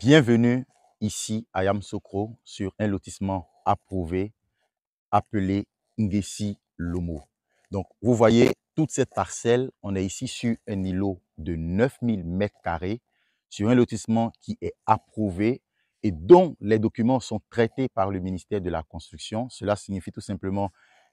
Bienvenue ici à Yamsokro sur un lotissement approuvé appelé Ngesi Lomo. Donc, vous voyez toute cette parcelle, on est ici sur un îlot de 9000 m2, sur un lotissement qui est approuvé et dont les documents sont traités par le ministère de la Construction. Cela signifie tout simplement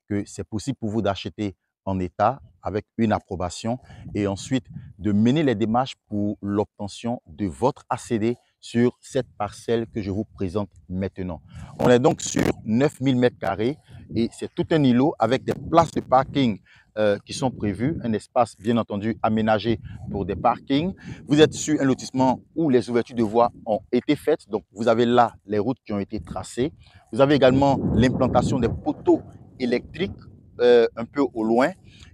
que c'est possible pour vous d'acheter en état avec une approbation et ensuite de mener les démarches pour l'obtention de votre ACD sur cette parcelle que je vous présente maintenant. On est donc sur 9000 m carrés et c'est tout un îlot avec des places de parking euh, qui sont prévues, un espace bien entendu aménagé pour des parkings. Vous êtes sur un lotissement où les ouvertures de voies ont été faites, donc vous avez là les routes qui ont été tracées. Vous avez également l'implantation des poteaux électriques euh, un peu au loin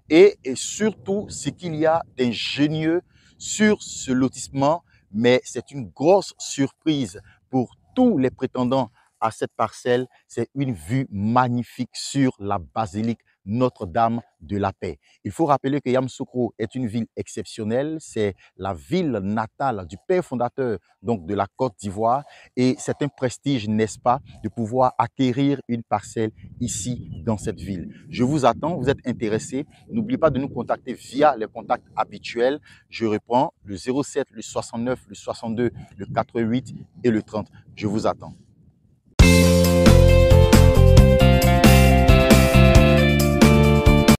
et surtout ce qu'il y a d'ingénieux sur ce lotissement mais c'est une grosse surprise pour tous les prétendants à cette parcelle. C'est une vue magnifique sur la basilique notre-Dame de la Paix. Il faut rappeler que Yamsoukro est une ville exceptionnelle. C'est la ville natale du père fondateur donc de la Côte d'Ivoire. Et c'est un prestige, n'est-ce pas, de pouvoir acquérir une parcelle ici dans cette ville. Je vous attends, vous êtes intéressés. N'oubliez pas de nous contacter via les contacts habituels. Je reprends le 07, le 69, le 62, le 88 et le 30. Je vous attends.